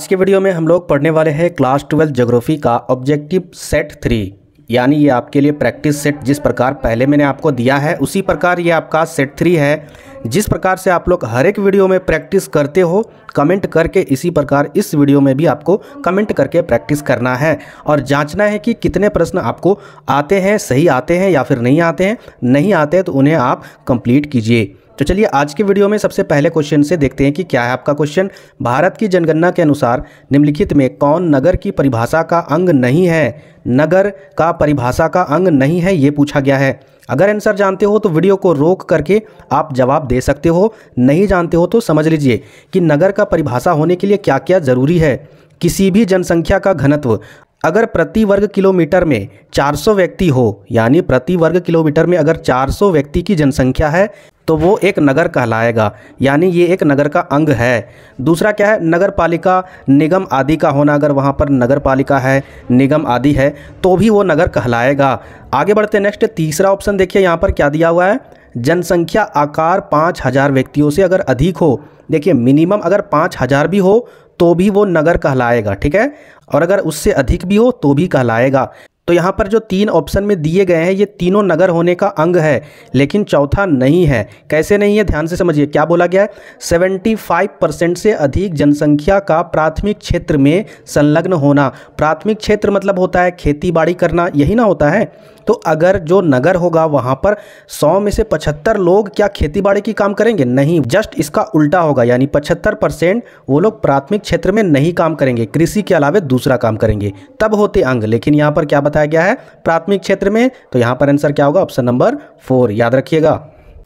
आज के वीडियो में हम लोग पढ़ने वाले हैं क्लास ट्वेल्थ जोग्राफी का ऑब्जेक्टिव सेट थ्री यानी ये आपके लिए प्रैक्टिस सेट जिस प्रकार पहले मैंने आपको दिया है उसी प्रकार ये आपका सेट थ्री है जिस प्रकार से आप लोग हर एक वीडियो में प्रैक्टिस करते हो कमेंट करके इसी प्रकार इस वीडियो में भी आपको कमेंट करके प्रैक्टिस करना है और जांचना है कि कितने प्रश्न आपको आते हैं सही आते हैं या फिर नहीं आते हैं नहीं आते हैं तो उन्हें आप कंप्लीट कीजिए तो चलिए आज के वीडियो में सबसे पहले क्वेश्चन से देखते हैं कि क्या है आपका क्वेश्चन भारत की जनगणना के अनुसार निम्नलिखित में कौन नगर की परिभाषा का अंग नहीं है नगर का परिभाषा का अंग नहीं है ये पूछा गया है अगर आंसर जानते हो तो वीडियो को रोक करके आप जवाब दे सकते हो नहीं जानते हो तो समझ लीजिए कि नगर का परिभाषा होने के लिए क्या क्या ज़रूरी है किसी भी जनसंख्या का घनत्व अगर प्रति वर्ग किलोमीटर में 400 व्यक्ति हो यानी प्रति वर्ग किलोमीटर में अगर 400 व्यक्ति की जनसंख्या है तो वो एक नगर कहलाएगा यानी ये एक नगर का अंग है दूसरा क्या है नगर पालिका निगम आदि का होना अगर वहाँ पर नगर पालिका है निगम आदि है तो भी वो नगर कहलाएगा आगे बढ़ते नेक्स्ट तीसरा ऑप्शन देखिए यहाँ पर क्या दिया हुआ है जनसंख्या आकार पाँच हज़ार व्यक्तियों से अगर अधिक हो देखिए मिनिमम अगर पाँच हज़ार भी हो तो भी वो नगर कहलाएगा ठीक है और अगर उससे अधिक भी हो तो भी कहलाएगा तो यहाँ पर जो तीन ऑप्शन में दिए गए हैं ये तीनों नगर होने का अंग है लेकिन चौथा नहीं है कैसे नहीं है ध्यान से समझिए क्या बोला गया है 75 परसेंट से अधिक जनसंख्या का प्राथमिक क्षेत्र में संलग्न होना प्राथमिक क्षेत्र मतलब होता है खेती बाड़ी करना यही ना होता है तो अगर जो नगर होगा वहाँ पर 100 में से 75 लोग क्या खेती बाड़ी की काम करेंगे नहीं जस्ट इसका उल्टा होगा यानी 75 परसेंट वो लोग प्राथमिक क्षेत्र में नहीं काम करेंगे कृषि के अलावा दूसरा काम करेंगे तब होते अंग लेकिन यहाँ पर क्या बता बताया गया है प्राथमिक क्षेत्र में तो यहाँ पर आंसर क्या होगा ऑप्शन नंबर फोर याद रखिएगा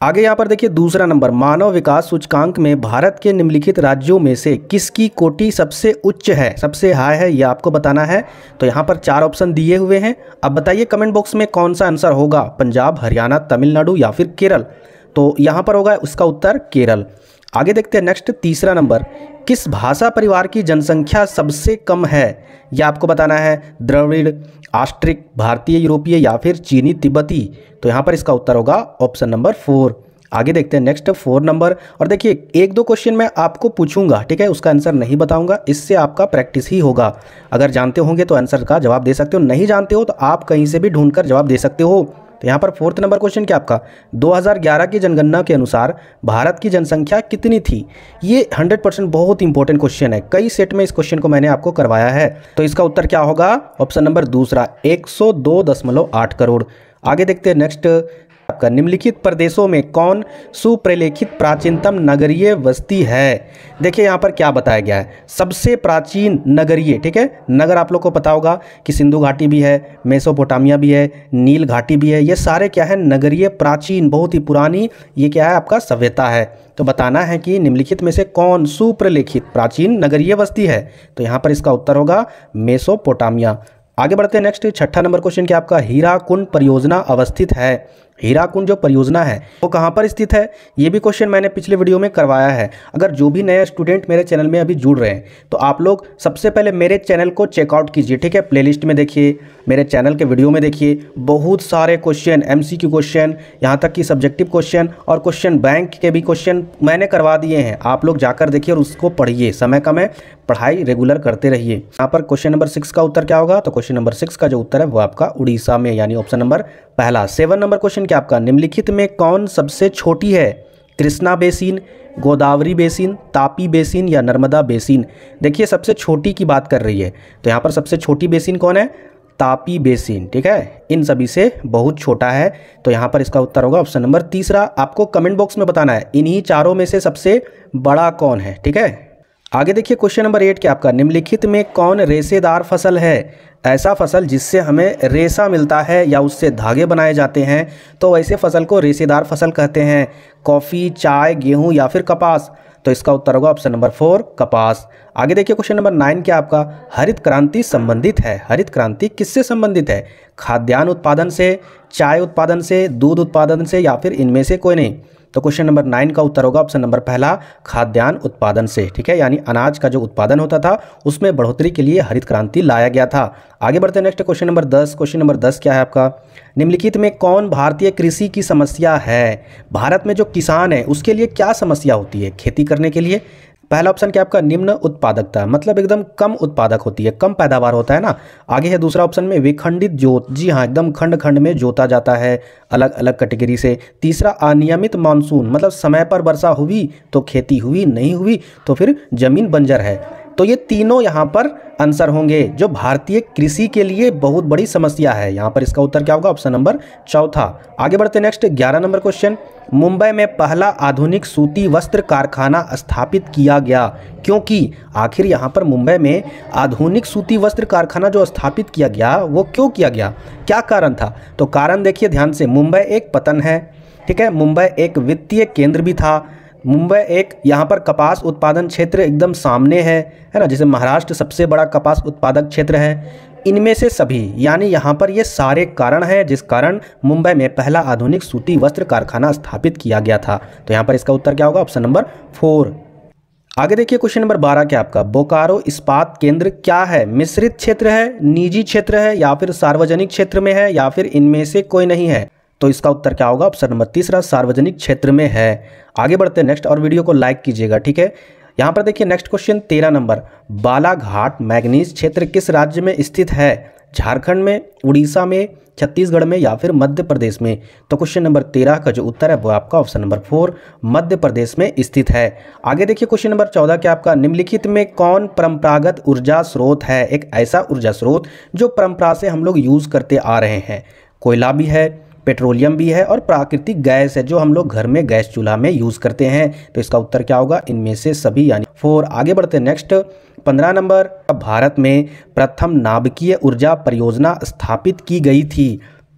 आगे यहाँ पर देखिए दूसरा नंबर मानव विकास सूचकांक में भारत के निम्नलिखित राज्यों में से किसकी कोटि सबसे उच्च है सबसे हाई है ये आपको बताना है तो यहाँ पर चार ऑप्शन दिए हुए हैं अब बताइए कमेंट बॉक्स में कौन सा आंसर होगा पंजाब हरियाणा तमिलनाडु या फिर केरल तो यहाँ पर होगा उसका उत्तर केरल आगे देखते हैं नेक्स्ट तीसरा नंबर किस भाषा परिवार की जनसंख्या सबसे कम है यह आपको बताना है द्रविड़ आस्ट्रिक भारतीय यूरोपीय या फिर चीनी तिब्बती तो यहाँ पर इसका उत्तर होगा ऑप्शन नंबर फोर आगे देखते हैं नेक्स्ट फोर नंबर और देखिए एक दो क्वेश्चन मैं आपको पूछूंगा ठीक है उसका आंसर नहीं बताऊंगा इससे आपका प्रैक्टिस ही होगा अगर जानते होंगे तो आंसर का जवाब दे सकते हो नहीं जानते हो तो आप कहीं से भी ढूंढ कर जवाब दे सकते हो तो यहाँ पर फोर्थ नंबर क्वेश्चन क्या आपका 2011 की जनगणना के अनुसार भारत की जनसंख्या कितनी थी ये 100 परसेंट बहुत इंपॉर्टेंट क्वेश्चन है कई सेट में इस क्वेश्चन को मैंने आपको करवाया है तो इसका उत्तर क्या होगा ऑप्शन नंबर दूसरा एक करोड़ आगे देखते हैं नेक्स्ट आपका निम्नलिखित प्रदेशों में कौन सुप्रलेखित प्राचीनतम नगरीय बस्ती है देखिए यहाँ पर क्या बताया गया है सबसे प्राचीन नगरीय ठीक है नगर आप लोग को पता होगा कि सिंधु घाटी भी है मेसोपोटामिया भी है नील घाटी भी है ये सारे क्या है नगरीय प्राचीन बहुत ही पुरानी ये क्या है आपका सभ्यता है तो बताना है कि निम्नलिखित में से कौन सुप्रलेखित प्राचीन नगरीय बस्ती है तो यहाँ पर इसका उत्तर होगा मेसोपोटामिया आगे बढ़ते हैं नेक्स्ट छठा नंबर क्वेश्चन क्या आपका हीरा कुंड परियोजना अवस्थित है हीराकुंड जो परियोजना है वो कहाँ पर स्थित है ये भी क्वेश्चन मैंने पिछले वीडियो में करवाया है अगर जो भी नए स्टूडेंट मेरे चैनल में अभी जुड़ रहे हैं तो आप लोग सबसे पहले मेरे चैनल को चेकआउट कीजिए ठीक है प्लेलिस्ट में देखिए मेरे चैनल के वीडियो में देखिए बहुत सारे क्वेश्चन एम क्वेश्चन यहाँ तक कि सब्जेक्टिव क्वेश्चन और क्वेश्चन बैंक के भी क्वेश्चन मैंने करवा दिए हैं आप लोग जाकर देखिए और उसको पढ़िए समय कम है पढ़ाई रेगुलर करते रहिए यहाँ पर क्वेश्चन नंबर सिक्स का उत्तर क्या होगा तो क्वेश्चन नंबर सिक्स का जो उत्तर है वो आपका उड़ीसा में यानी ऑप्शन नंबर पहला सेवन नंबर क्वेश्चन क्या आपका निम्नलिखित में कौन सबसे छोटी है Krishna basin Godavari basin Tapi basin या नर्मदा बेसिन देखिए सबसे छोटी की बात कर रही है तो यहाँ पर सबसे छोटी बेसिन कौन है तापी बेसिन ठीक है इन सभी से बहुत छोटा है तो यहाँ पर इसका उत्तर होगा ऑप्शन नंबर तीसरा आपको कमेंट बॉक्स में बताना है इन्हीं चारों में से सबसे बड़ा कौन है ठीक है आगे देखिए क्वेश्चन नंबर एट क्या आपका निम्नलिखित में कौन रेसेदार फसल है ऐसा फसल जिससे हमें रेसा मिलता है या उससे धागे बनाए जाते हैं तो वैसे फसल को रेसेदार फसल कहते हैं कॉफ़ी चाय गेहूँ या फिर कपास तो इसका उत्तर होगा ऑप्शन नंबर फोर कपास आगे देखिए क्वेश्चन नंबर नाइन क्या आपका हरित क्रांति संबंधित है हरित क्रांति किससे संबंधित है खाद्यान्न उत्पादन से चाय उत्पादन से दूध उत्पादन से या फिर इनमें से कोई नहीं तो क्वेश्चन नंबर नाइन का उत्तर होगा ऑप्शन नंबर पहला खाद्यान्न उत्पादन से ठीक है यानी अनाज का जो उत्पादन होता था उसमें बढ़ोतरी के लिए हरित क्रांति लाया गया था आगे बढ़ते हैं नेक्स्ट क्वेश्चन नंबर दस क्वेश्चन नंबर दस क्या है आपका निम्नलिखित में कौन भारतीय कृषि की समस्या है भारत में जो किसान है उसके लिए क्या समस्या होती है खेती करने के लिए पहला ऑप्शन क्या आपका निम्न उत्पादकता मतलब एकदम कम उत्पादक होती है कम पैदावार होता है ना आगे है दूसरा ऑप्शन में विखंडित जोत जी हाँ एकदम खंड खंड में जोता जाता है अलग अलग कैटेगरी से तीसरा अनियमित मानसून मतलब समय पर वर्षा हुई तो खेती हुई नहीं हुई तो फिर जमीन बंजर है तो ये तीनों यहाँ पर आंसर होंगे जो भारतीय कृषि के लिए बहुत बड़ी समस्या है यहाँ पर इसका उत्तर क्या होगा ऑप्शन नंबर चौथा आगे बढ़ते नेक्स्ट ग्यारह नंबर क्वेश्चन मुंबई में पहला आधुनिक सूती वस्त्र कारखाना स्थापित किया गया क्योंकि आखिर यहाँ पर मुंबई में आधुनिक सूती वस्त्र कारखाना जो स्थापित किया गया वो क्यों किया गया क्या कारण था तो कारण देखिए ध्यान से मुंबई एक पतन है ठीक है मुंबई एक वित्तीय केंद्र भी था मुंबई एक यहाँ पर कपास उत्पादन क्षेत्र एकदम सामने है है ना जैसे महाराष्ट्र सबसे बड़ा कपास उत्पादक क्षेत्र है इनमें से सभी यानी यहाँ पर ये सारे कारण हैं जिस कारण मुंबई में पहला आधुनिक सूती वस्त्र कारखाना स्थापित किया गया था तो यहाँ पर इसका उत्तर क्या होगा ऑप्शन नंबर फोर आगे देखिए क्वेश्चन नंबर बारह क्या आपका बोकारो इस्पात केंद्र क्या है मिश्रित क्षेत्र है निजी क्षेत्र है या फिर सार्वजनिक क्षेत्र में है या फिर इनमें से कोई नहीं है तो इसका उत्तर क्या होगा ऑप्शन नंबर तीसरा सार्वजनिक क्षेत्र में है आगे बढ़ते नेक्स्ट और वीडियो को लाइक कीजिएगा ठीक है यहाँ पर देखिए नेक्स्ट क्वेश्चन तेरह नंबर बालाघाट मैग्नीज क्षेत्र किस राज्य में स्थित है झारखंड में उड़ीसा में छत्तीसगढ़ में या फिर मध्य प्रदेश में तो क्वेश्चन नंबर तेरह का जो उत्तर है वो आपका option number four Madhya Pradesh में स्थित है आगे देखिए क्वेश्चन नंबर चौदह क्या आपका निम्नलिखित में कौन परंपरागत ऊर्जा स्रोत है एक ऐसा ऊर्जा स्रोत जो परंपरा से हम लोग यूज़ करते आ रहे हैं कोयला भी है पेट्रोलियम भी है और प्राकृतिक गैस है जो हम लोग घर में गैस चूल्हा में यूज़ करते हैं तो इसका उत्तर क्या होगा इनमें से सभी यानी फोर आगे बढ़ते नेक्स्ट पंद्रह नंबर भारत में प्रथम नाभिकीय ऊर्जा परियोजना स्थापित की गई थी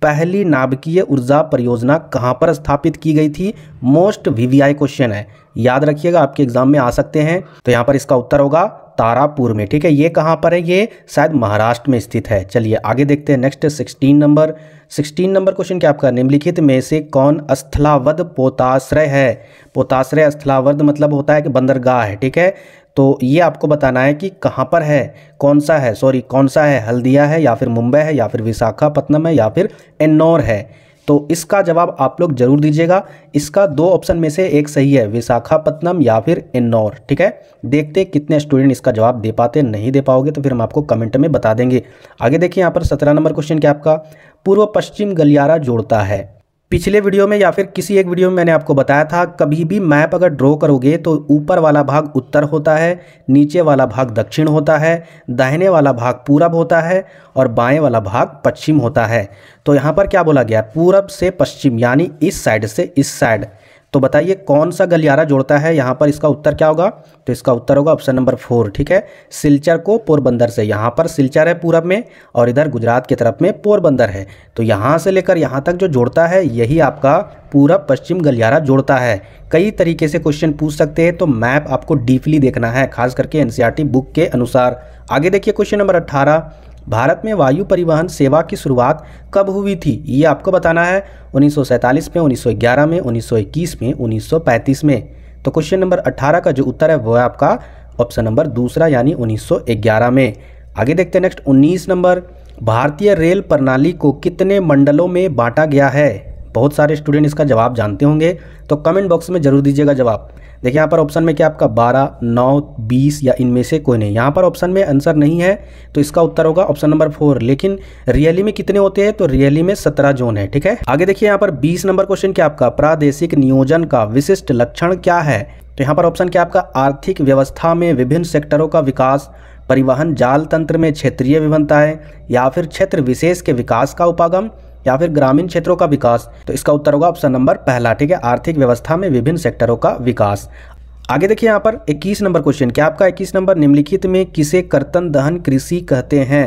पहली नाभिकीय ऊर्जा परियोजना कहाँ पर स्थापित की गई थी मोस्ट वीवीआई क्वेश्चन है याद रखिएगा आपके एग्जाम में आ सकते हैं तो यहाँ पर इसका उत्तर होगा तारापुर में ठीक है ये कहाँ पर है ये शायद महाराष्ट्र में स्थित है चलिए आगे देखते हैं next sixteen number sixteen number question क्या आपका निम्नलिखित में से कौन स्थलावध पोताश्रय है पोताश्रय स्थलावध मतलब होता है कि बंदरगाह है ठीक है तो ये आपको बताना है कि कहाँ पर है कौन सा है सॉरी कौन सा है हल्दिया है या फिर मुंबई है या फिर विशाखापत्नम है या फिर एन्नौर है तो इसका जवाब आप लोग जरूर दीजिएगा इसका दो ऑप्शन में से एक सही है विशाखापत्तनम या फिर इन्नौर ठीक है देखते कितने स्टूडेंट इसका जवाब दे पाते नहीं दे पाओगे तो फिर हम आपको कमेंट में बता देंगे आगे देखिए यहाँ पर सत्रह नंबर क्वेश्चन क्या आपका पूर्व पश्चिम गलियारा जोड़ता है पिछले वीडियो में या फिर किसी एक वीडियो में मैंने आपको बताया था कभी भी मैप अगर ड्रॉ करोगे तो ऊपर वाला भाग उत्तर होता है नीचे वाला भाग दक्षिण होता है दाहिने वाला भाग पूरब होता है और बाएं वाला भाग पश्चिम होता है तो यहाँ पर क्या बोला गया पूरब से पश्चिम यानी इस साइड से इस साइड तो बताइए कौन सा गलियारा जोड़ता है यहाँ पर इसका उत्तर क्या होगा तो इसका उत्तर होगा ऑप्शन नंबर फोर ठीक है सिलचर को पोरबंदर से यहाँ पर सिलचर है पूरब में और इधर गुजरात की तरफ में पोरबंदर है तो यहाँ से लेकर यहाँ तक जो जोड़ता है यही आपका पूरब पश्चिम गलियारा जोड़ता है कई तरीके से क्वेश्चन पूछ सकते हैं तो मैप आपको डीपली देखना है खास करके एनसीईआरटी बुक e के अनुसार आगे देखिए क्वेश्चन नंबर अट्ठारह भारत में वायु परिवहन सेवा की शुरुआत कब हुई थी ये आपको बताना है 1947 में 1911 में 1921 में 1935 में तो क्वेश्चन नंबर 18 का जो उत्तर है वो है आपका ऑप्शन नंबर दूसरा यानी 1911 में आगे देखते हैं नेक्स्ट 19 नंबर भारतीय रेल प्रणाली को कितने मंडलों में बांटा गया है बहुत सारे स्टूडेंट इसका जवाब जानते होंगे तो कमेंट बॉक्स में जरूर दीजिएगा जवाब देखिए यहाँ पर ऑप्शन में क्या आपका बारह नौ बीस या इनमें से कोई नहीं यहाँ पर ऑप्शन में आंसर नहीं है तो इसका उत्तर होगा ऑप्शन नंबर फोर लेकिन रियली में कितने होते हैं तो रियली में सत्रह जोन है ठीक है आगे देखिए यहाँ पर बीस नंबर क्वेश्चन क्या आपका प्रादेशिक नियोजन का विशिष्ट लक्षण क्या है तो यहाँ पर ऑप्शन क्या आपका आर्थिक व्यवस्था में विभिन्न सेक्टरों का विकास परिवहन जाल तंत्र में क्षेत्रीय विभिन्नताएं या फिर क्षेत्र विशेष के विकास का उपागम या फिर ग्रामीण क्षेत्रों का विकास तो इसका उत्तर होगा ऑप्शन नंबर पहला ठीक है आर्थिक व्यवस्था में विभिन्न सेक्टरों का विकास आगे देखिए यहाँ पर 21 नंबर क्वेश्चन क्या आपका 21 नंबर निम्नलिखित में किसे कर्तन दहन कृषि कहते हैं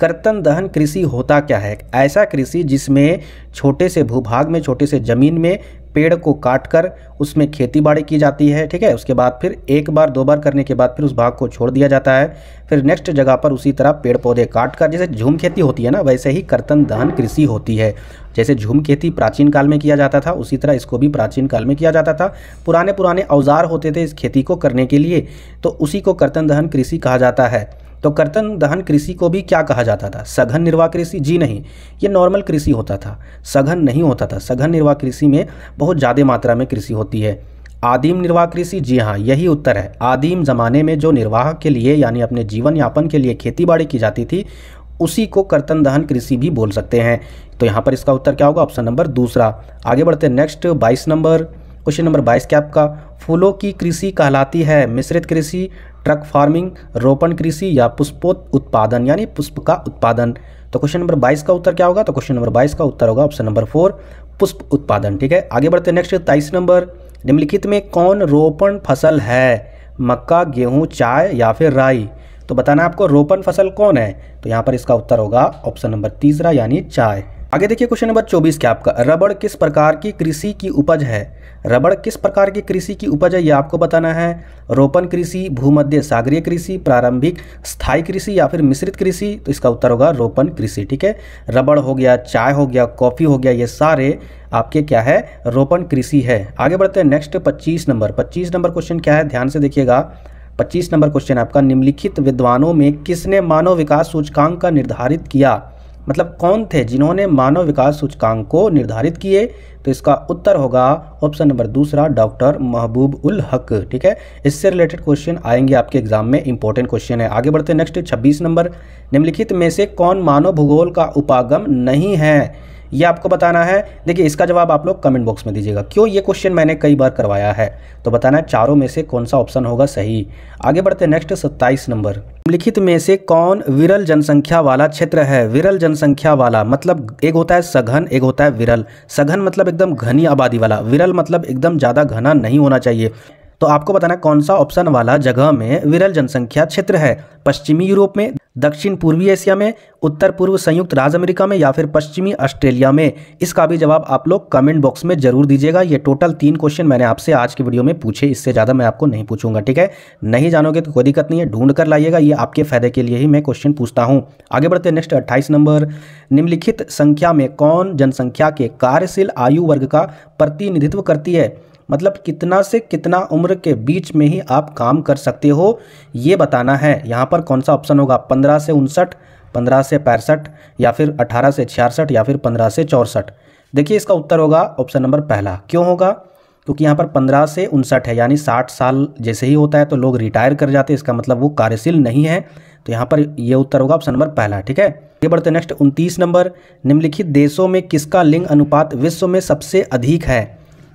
कर्तन दहन कृषि होता क्या है ऐसा कृषि जिसमें छोटे से भूभाग में छोटे से ज़मीन में पेड़ को काटकर उसमें खेती बाड़ी की जाती है ठीक है उसके बाद फिर एक बार दो बार करने के बाद फिर उस भाग को छोड़ दिया जाता है फिर नेक्स्ट जगह पर उसी तरह पेड़ पौधे काट कर जैसे झूम खेती होती है ना वैसे ही कर्तन दहन कृषि होती है जैसे झूम खेती प्राचीन काल में किया जाता था उसी तरह इसको भी प्राचीन काल में किया जाता था पुराने पुराने औजार होते थे इस खेती को करने के लिए तो उसी को कर्तन दहन कृषि कहा जाता है तो कर्तन दहन कृषि को भी क्या कहा जाता था सघन निर्वाह कृषि जी नहीं ये नॉर्मल कृषि होता था सघन नहीं होता था सघन निर्वाह कृषि में बहुत ज़्यादा मात्रा में कृषि होती है आदिम निर्वाह कृषि जी हाँ यही उत्तर है आदिम ज़माने में जो निर्वाह के लिए यानी अपने जीवन यापन के लिए खेती की जाती थी उसी को कर्तन दहन कृषि भी बोल सकते हैं तो यहाँ पर इसका उत्तर क्या होगा ऑप्शन नंबर दूसरा आगे बढ़ते हैं नेक्स्ट बाईस नंबर क्वेश्चन नंबर बाईस क्या आपका फूलों की कृषि कहलाती है मिश्रित कृषि ट्रक फार्मिंग रोपण कृषि या पुष्पोत उत्पादन यानी पुष्प का उत्पादन तो क्वेश्चन नंबर बाईस का उत्तर क्या होगा तो क्वेश्चन नंबर बाईस का उत्तर होगा ऑप्शन नंबर फोर पुष्प उत्पादन ठीक है आगे बढ़ते नेक्स्ट तेईस नंबर निम्नलिखित में कौन रोपण फसल है मक्का गेहूँ चाय या फिर राई तो बताना आपको रोपण फसल कौन है तो यहाँ पर इसका उत्तर होगा ऑप्शन नंबर तीसरा यानी चाय आगे देखिए क्वेश्चन नंबर 24 क्या आपका रबड़ किस प्रकार की कृषि की उपज है रबड़ किस प्रकार की कृषि की उपज है यह आपको बताना है रोपण कृषि भूमध्य सागरीय कृषि प्रारंभिक स्थायी कृषि या फिर मिश्रित कृषि तो इसका उत्तर होगा रोपण कृषि ठीक है रबड़ हो गया चाय हो गया कॉफ़ी हो गया ये सारे आपके क्या है रोपण कृषि है आगे बढ़ते हैं नेक्स्ट पच्चीस नंबर पच्चीस नंबर क्वेश्चन क्या है ध्यान से देखिएगा पच्चीस नंबर क्वेश्चन आपका निम्नलिखित विद्वानों में किसने मानव विकास सूचकांक का निर्धारित किया मतलब कौन थे जिन्होंने मानव विकास सूचकांक को निर्धारित किए तो इसका उत्तर होगा ऑप्शन नंबर दूसरा डॉक्टर महबूब उल हक ठीक है इससे रिलेटेड क्वेश्चन आएंगे आपके एग्जाम में इंपॉर्टेंट क्वेश्चन है आगे बढ़ते नेक्स्ट 26 नंबर निम्नलिखित में से कौन मानव भूगोल का उपागम नहीं है ये आपको बताना है देखिए इसका जवाब आप लोग कमेंट बॉक्स में दीजिएगा क्यों ये क्वेश्चन मैंने कई बार करवाया है तो बताना है चारों में से कौन सा ऑप्शन होगा सही आगे बढ़ते नेक्स्ट सत्ताईस नंबर लिखित में से कौन विरल जनसंख्या वाला क्षेत्र है विरल जनसंख्या वाला मतलब एक होता है सघन एक होता है विरल सघन मतलब एकदम घनी आबादी वाला विरल मतलब एकदम ज़्यादा घना नहीं होना चाहिए तो आपको बताना कौन सा ऑप्शन वाला जगह में विरल जनसंख्या क्षेत्र है पश्चिमी यूरोप में दक्षिण पूर्वी एशिया में उत्तर पूर्व संयुक्त राज्य अमेरिका में या फिर पश्चिमी ऑस्ट्रेलिया में इसका भी जवाब आप लोग कमेंट बॉक्स में जरूर दीजिएगा ये टोटल तीन क्वेश्चन मैंने आपसे आज की वीडियो में पूछे इससे ज़्यादा मैं आपको नहीं पूछूंगा ठीक है नहीं जानोगे तो कोई दिक्कत नहीं है ढूंढ कर लाइएगा ये आपके फायदे के लिए ही मैं क्वेश्चन पूछता हूँ आगे बढ़ते नेक्स्ट अट्ठाईस नंबर निम्नलिखित संख्या में कौन जनसंख्या के कार्यशील आयु वर्ग का प्रतिनिधित्व करती है मतलब कितना से कितना उम्र के बीच में ही आप काम कर सकते हो ये बताना है यहाँ पर कौन सा ऑप्शन होगा पंद्रह से उनसठ पंद्रह से पैंसठ या फिर अठारह से छियासठ या फिर पंद्रह से चौंसठ देखिए इसका उत्तर होगा ऑप्शन नंबर पहला क्यों होगा क्योंकि यहाँ पर पंद्रह से उनसठ है यानी साठ साल जैसे ही होता है तो लोग रिटायर कर जाते हैं इसका मतलब वो कार्यशील नहीं है तो यहाँ पर ये उत्तर होगा ऑप्शन नंबर पहला ठीक है ये बढ़ते नेक्स्ट उनतीस नंबर निम्नलिखित देशों में किसका लिंग अनुपात विश्व में सबसे अधिक है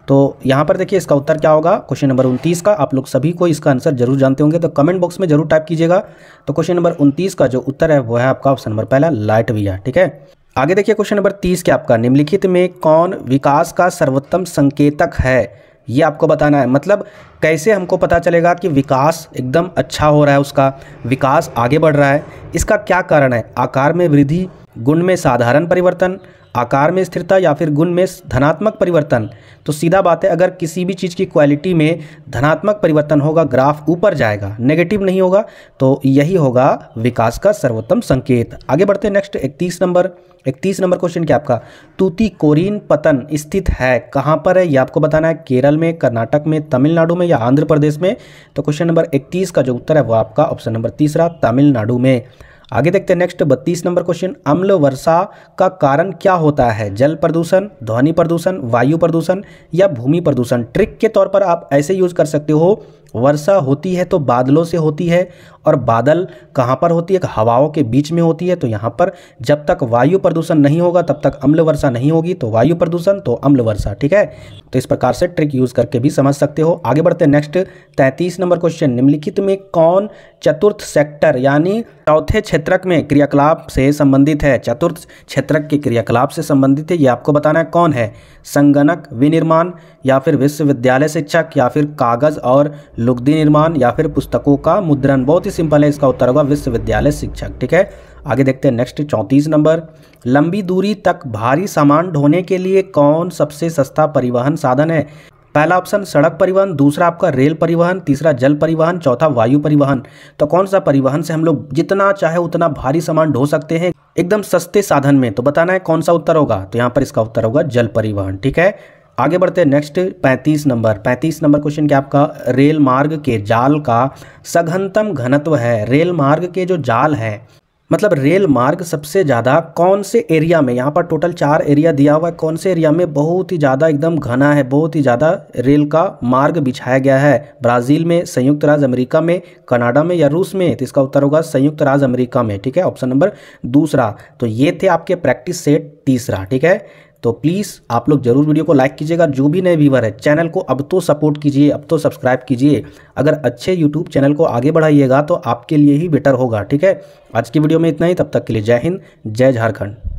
तो यहाँ पर देखिए इसका उत्तर क्या होगा क्वेश्चन नंबर उनतीस का आप लोग सभी को इसका आंसर जरूर जानते होंगे तो कमेंट बॉक्स में जरूर टाइप कीजिएगा तो क्वेश्चन नंबर उनतीस का जो उत्तर है वो है आपका ऑप्शन नंबर पहला लाइट लाइटविया ठीक है आगे देखिए क्वेश्चन नंबर तीस के आपका निम्नलिखित में कौन विकास का सर्वोत्तम संकेतक है ये आपको बताना है मतलब कैसे हमको पता चलेगा कि विकास एकदम अच्छा हो रहा है उसका विकास आगे बढ़ रहा है इसका क्या कारण है आकार में वृद्धि गुण में साधारण परिवर्तन आकार में स्थिरता या फिर गुण में धनात्मक परिवर्तन तो सीधा बात है अगर किसी भी चीज़ की क्वालिटी में धनात्मक परिवर्तन होगा ग्राफ ऊपर जाएगा नेगेटिव नहीं होगा तो यही होगा विकास का सर्वोत्तम संकेत आगे बढ़ते हैं नेक्स्ट इकतीस नंबर इकतीस नंबर क्वेश्चन क्या आपका तूती कोरिन पतन स्थित है कहाँ पर है ये आपको बताना है केरल में कर्नाटक में तमिलनाडु में या आंध्र प्रदेश में तो क्वेश्चन नंबर इकतीस का जो उत्तर है वो आपका ऑप्शन नंबर तीसरा तमिलनाडु में आगे देखते हैं नेक्स्ट बत्तीस नंबर क्वेश्चन अम्ल वर्षा का कारण क्या होता है जल प्रदूषण ध्वनि प्रदूषण वायु प्रदूषण या भूमि प्रदूषण ट्रिक के तौर पर आप ऐसे यूज कर सकते हो वर्षा होती है तो बादलों से होती है और बादल कहाँ पर होती है हवाओं के बीच में होती है तो यहाँ पर जब तक वायु प्रदूषण नहीं होगा तब तक अम्ल वर्षा नहीं होगी तो वायु प्रदूषण तो अम्ल वर्षा ठीक है तो इस प्रकार से ट्रिक यूज़ करके भी समझ सकते हो आगे बढ़ते नेक्स्ट तैंतीस नंबर क्वेश्चन निम्नलिखित में कौन चतुर्थ सेक्टर यानी चौथे क्षेत्रक में क्रियाकलाप से संबंधित है चतुर्थ क्षेत्रक के क्रियाकलाप से संबंधित है ये आपको बताना है कौन है संगणक विनिर्माण या फिर विश्वविद्यालय शिक्षक या फिर कागज़ और लुगदी निर्माण या फिर पुस्तकों का मुद्रण बहुत ही सिंपल है इसका उत्तर होगा विश्वविद्यालय शिक्षक ठीक है आगे देखते हैं नेक्स्ट चौंतीस नंबर लंबी दूरी तक भारी सामान ढोने के लिए कौन सबसे सस्ता परिवहन साधन है पहला ऑप्शन सड़क परिवहन दूसरा आपका रेल परिवहन तीसरा जल परिवहन चौथा वायु परिवहन तो कौन सा परिवहन से हम लोग जितना चाहे उतना भारी सामान ढो सकते हैं एकदम सस्ते साधन में तो बताना है कौन सा उत्तर होगा तो यहाँ पर इसका उत्तर होगा जल परिवहन ठीक है आगे बढ़ते हैं नेक्स्ट 35 नंबर 35 नंबर क्वेश्चन क्या आपका रेल मार्ग के जाल का सघनतम घनत्व है रेल मार्ग के जो जाल है मतलब रेल मार्ग सबसे ज़्यादा कौन से एरिया में यहाँ पर टोटल चार एरिया दिया हुआ है कौन से एरिया में बहुत ही ज़्यादा एकदम घना है बहुत ही ज़्यादा रेल का मार्ग बिछाया गया है ब्राज़ील में संयुक्त राज्य अमेरिका में कनाडा में या रूस में तो इसका उत्तर होगा संयुक्त राज्य अमेरिका में ठीक है ऑप्शन नंबर दूसरा तो ये थे आपके प्रैक्टिस सेट तीसरा ठीक है तो प्लीज़ आप लोग जरूर वीडियो को लाइक कीजिएगा जो भी नए व्यूवर है चैनल को अब तो सपोर्ट कीजिए अब तो सब्सक्राइब कीजिए अगर अच्छे यूट्यूब चैनल को आगे बढ़ाइएगा तो आपके लिए ही बेटर होगा ठीक है आज की वीडियो में इतना ही तब तक के लिए जय हिंद जय झारखंड